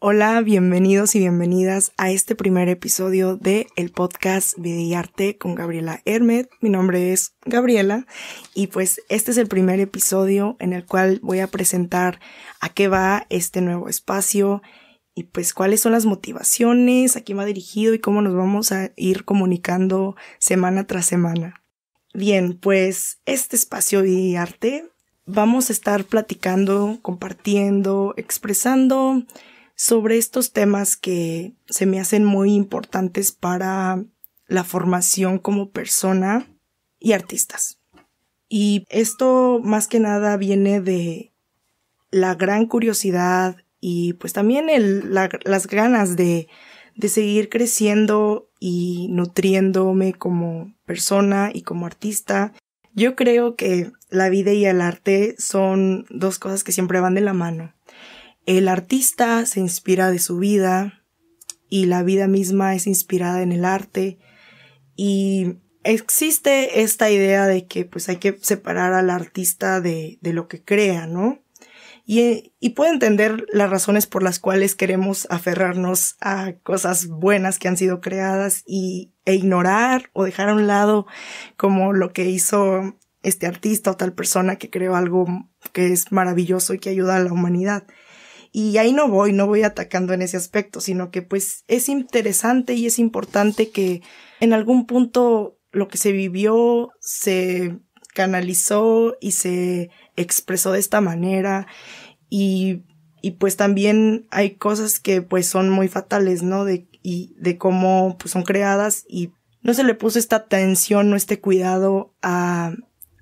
Hola, bienvenidos y bienvenidas a este primer episodio de el podcast Video Arte con Gabriela Hermet. Mi nombre es Gabriela y pues este es el primer episodio en el cual voy a presentar a qué va este nuevo espacio y pues cuáles son las motivaciones, a quién va dirigido y cómo nos vamos a ir comunicando semana tras semana. Bien, pues este espacio de Arte vamos a estar platicando, compartiendo, expresando sobre estos temas que se me hacen muy importantes para la formación como persona y artistas. Y esto más que nada viene de la gran curiosidad y pues también las ganas de, de seguir creciendo y nutriéndome como persona y como artista. Yo creo que la vida y el arte son dos cosas que siempre van de la mano el artista se inspira de su vida y la vida misma es inspirada en el arte y existe esta idea de que pues hay que separar al artista de, de lo que crea, ¿no? Y, y, puedo entender las razones por las cuales queremos aferrarnos a cosas buenas que han sido creadas y, e ignorar o dejar a un lado como lo que hizo este artista o tal persona que creó algo que es maravilloso y que ayuda a la humanidad. Y ahí no voy, no voy atacando en ese aspecto, sino que pues es interesante y es importante que en algún punto lo que se vivió se canalizó y se expresó de esta manera y, pues también hay cosas que pues son muy fatales, ¿no? De, y de cómo pues son creadas y no se le puso esta atención no este cuidado a,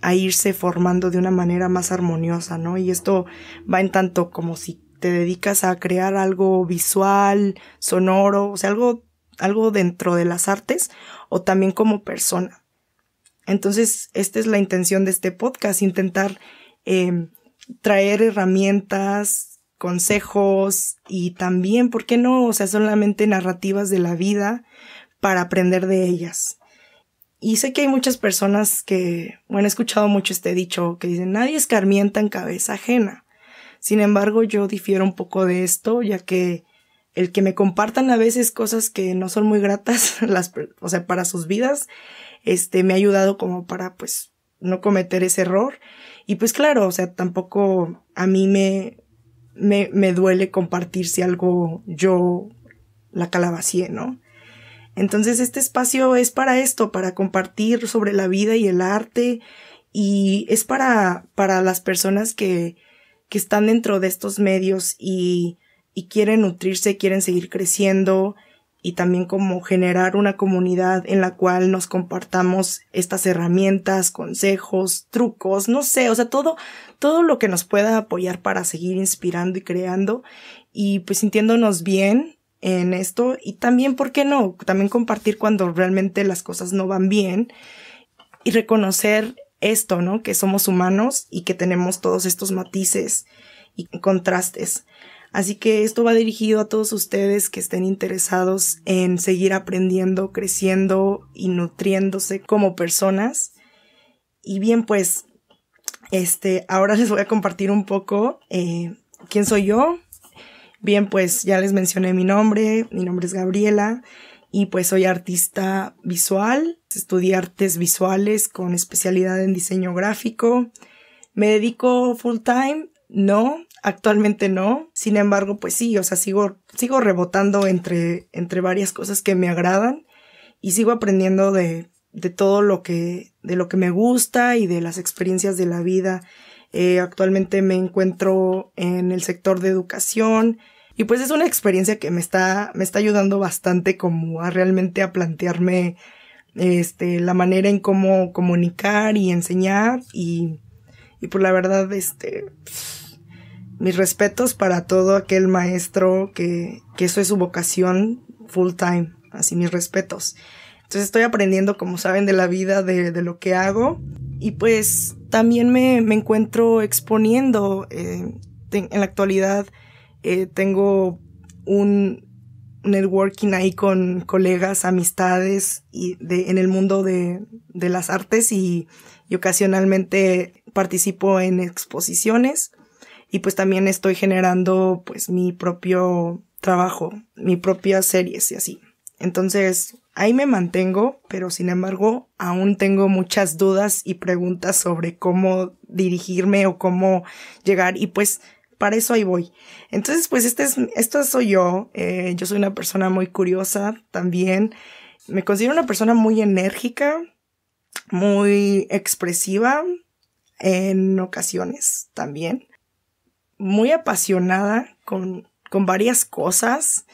a irse formando de una manera más armoniosa, ¿no? Y esto va en tanto como si te dedicas a crear algo visual, sonoro, o sea, algo, algo dentro de las artes o también como persona. Entonces, esta es la intención de este podcast, intentar em, traer herramientas, consejos y también, ¿por qué no? O sea, solamente narrativas de la vida para aprender de ellas. Y sé que hay muchas personas que, bueno, he escuchado mucho este dicho que dicen, nadie escarmienta en cabeza ajena. Sin embargo, yo difiero un poco de esto, ya que el que me compartan a veces cosas que no son muy gratas, las, o sea, para sus vidas, este, me ha ayudado como para, pues, no cometer ese error. Y pues claro, o sea, tampoco a mí me, me, duele compartir si algo yo la calabacié, ¿no? Entonces este espacio es para esto, para compartir sobre la vida y el arte y es para, para las personas que, que están dentro de estos medios y, y quieren nutrirse, quieren seguir creciendo y también como generar una comunidad en la cual nos compartamos estas herramientas, consejos, trucos, no sé, o sea, todo, todo lo que nos pueda apoyar para seguir inspirando y creando y pues sintiéndonos bien en esto y también, ¿por qué no? También compartir cuando realmente las cosas no van bien y reconocer esto, ¿no? Que somos humanos y que tenemos todos estos matices y contrastes. Así que esto va dirigido a todos ustedes que estén interesados en seguir aprendiendo, creciendo y nutriéndose como personas. Y bien, pues, este, ahora les voy a compartir un poco eh, quién soy yo. Bien, pues ya les mencioné mi nombre, mi nombre es Gabriela y pues soy artista visual, estudié artes visuales con especialidad en diseño gráfico. ¿Me dedico full time? No, actualmente no. Sin embargo, pues sí, o sea, sigo, sigo rebotando entre, entre varias cosas que me agradan y sigo aprendiendo de, todo lo que, de lo que me gusta y de las experiencias de la vida. Eh, actualmente me encuentro en el sector de educación, y pues es una experiencia que me está, me está ayudando bastante como a realmente a plantearme este, la manera en cómo comunicar y enseñar y, y por pues, la verdad, este, mis respetos para todo aquel maestro que, eso es su vocación full time, así mis respetos. Entonces estoy aprendiendo, como saben, de la vida, de, lo que hago y pues también me, encuentro exponiendo eh, en la actualidad eh, tengo un networking ahí con colegas, amistades y de, en el mundo de, las artes y, ocasionalmente participo en exposiciones y pues también estoy generando pues mi propio trabajo, mi propia series y así. Entonces ahí me mantengo, pero sin embargo aún tengo muchas dudas y preguntas sobre cómo dirigirme o cómo llegar y pues para eso ahí voy. Entonces, pues este es, esto soy yo. Eh, yo soy una persona muy curiosa también. Me considero una persona muy enérgica, muy expresiva en ocasiones también. Muy apasionada con, varias cosas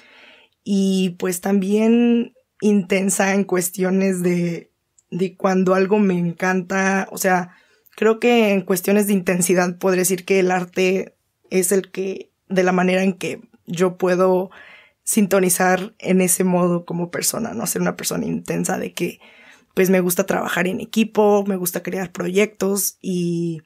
y pues también intensa en cuestiones de, de cuando algo me encanta. O sea, creo que en cuestiones de intensidad podré decir que el arte es el que, de la manera en que yo puedo sintonizar en ese modo como persona, no ser una persona intensa de que pues me gusta trabajar en equipo, me gusta crear proyectos y,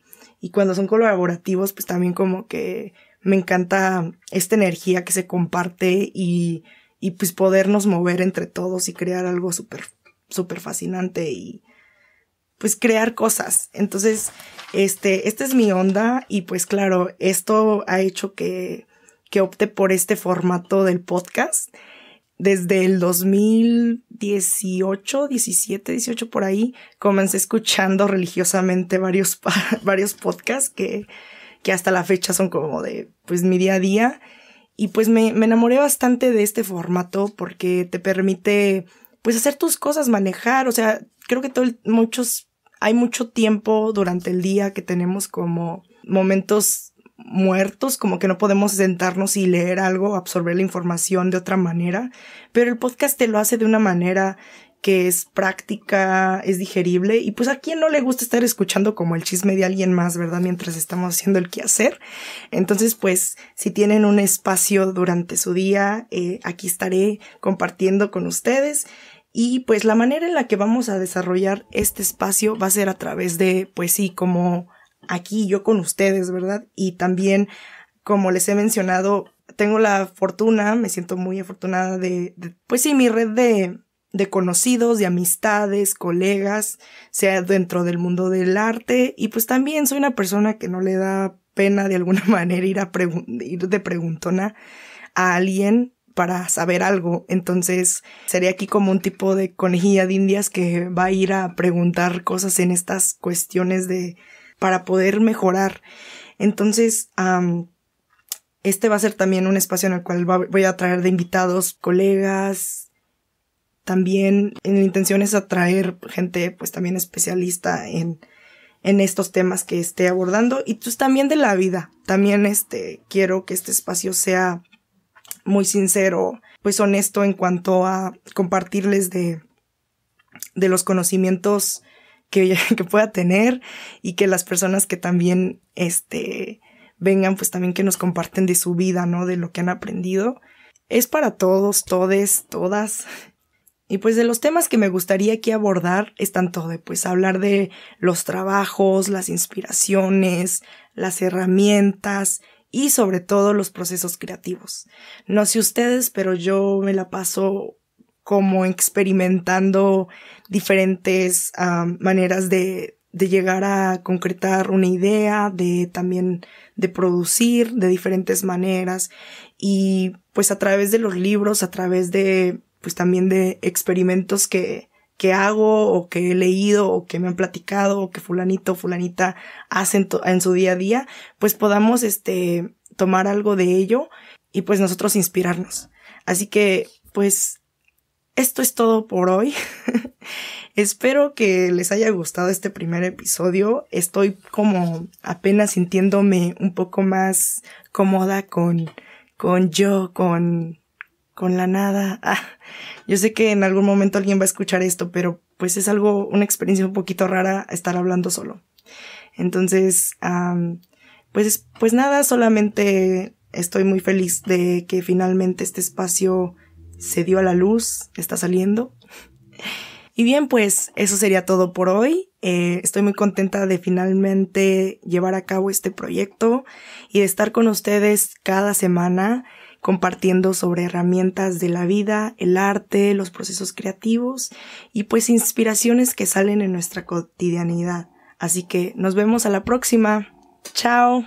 cuando son colaborativos pues también como que me encanta esta energía que se comparte y, y pues podernos mover entre todos y crear algo súper, súper fascinante y, pues crear cosas. Entonces, este, esta es mi onda y pues claro, esto ha hecho que, que opte por este formato del podcast. Desde el 2018, 17, 18 por ahí, comencé escuchando religiosamente varios, varios podcasts que, que hasta la fecha son como de pues mi día a día. Y pues me, enamoré bastante de este formato porque te permite pues hacer tus cosas, manejar, o sea, creo que todo muchos hay mucho tiempo durante el día que tenemos como momentos muertos, como que no podemos sentarnos y leer algo, absorber la información de otra manera, pero el podcast te lo hace de una manera que es práctica, es digerible y pues a quien no le gusta estar escuchando como el chisme de alguien más, ¿verdad? Mientras estamos haciendo el quehacer. Entonces, pues si tienen un espacio durante su día, eh, aquí estaré compartiendo con ustedes y pues la manera en la que vamos a desarrollar este espacio va a ser a través de, pues sí, como aquí yo con ustedes, ¿verdad? Y también, como les he mencionado, tengo la fortuna, me siento muy afortunada de, pues sí, mi red de, de conocidos, de amistades, colegas, sea dentro del mundo del arte. Y pues también soy una persona que no le da pena de alguna manera ir, a ir de preguntona a alguien para saber algo. Entonces sería aquí como un tipo de conejilla de indias que va a ir a preguntar cosas en estas cuestiones de para poder mejorar. Entonces, este va a ser también un espacio en el cual voy a traer de invitados, colegas. También mi intención es atraer gente pues también especialista en, en estos temas que esté abordando y pues también de la vida. También este quiero que este espacio sea muy sincero, pues honesto en cuanto a compartirles de, de los conocimientos que, que, pueda tener y que las personas que también este, vengan, pues también que nos comparten de su vida, ¿no? De lo que han aprendido. Es para todos, todes, todas. Y pues de los temas que me gustaría aquí abordar están tanto de pues hablar de los trabajos, las inspiraciones, las herramientas y sobre todo los procesos creativos. No sé ustedes, pero yo me la paso como experimentando diferentes maneras de, de llegar a concretar una idea, de también de producir de diferentes maneras y pues a través de los libros, a través de pues también de experimentos que, que hago o que he leído o que me han platicado o que fulanito o fulanita hacen en su día a día, pues podamos este tomar algo de ello y pues nosotros inspirarnos. Así que pues esto es todo por hoy. Espero que les haya gustado este primer episodio. Estoy como apenas sintiéndome un poco más cómoda con con yo, con con la nada. Ah, yo sé que en algún momento alguien va a escuchar esto, pero pues es algo, una experiencia un poquito rara estar hablando solo. Entonces, pues, pues nada, solamente estoy muy feliz de que finalmente este espacio se dio a la luz, está saliendo. Y bien, pues eso sería todo por hoy. Eh, estoy muy contenta de finalmente llevar a cabo este proyecto y de estar con ustedes cada semana compartiendo sobre herramientas de la vida, el arte, los procesos creativos y pues inspiraciones que salen en nuestra cotidianidad. Así que nos vemos a la próxima. Chao.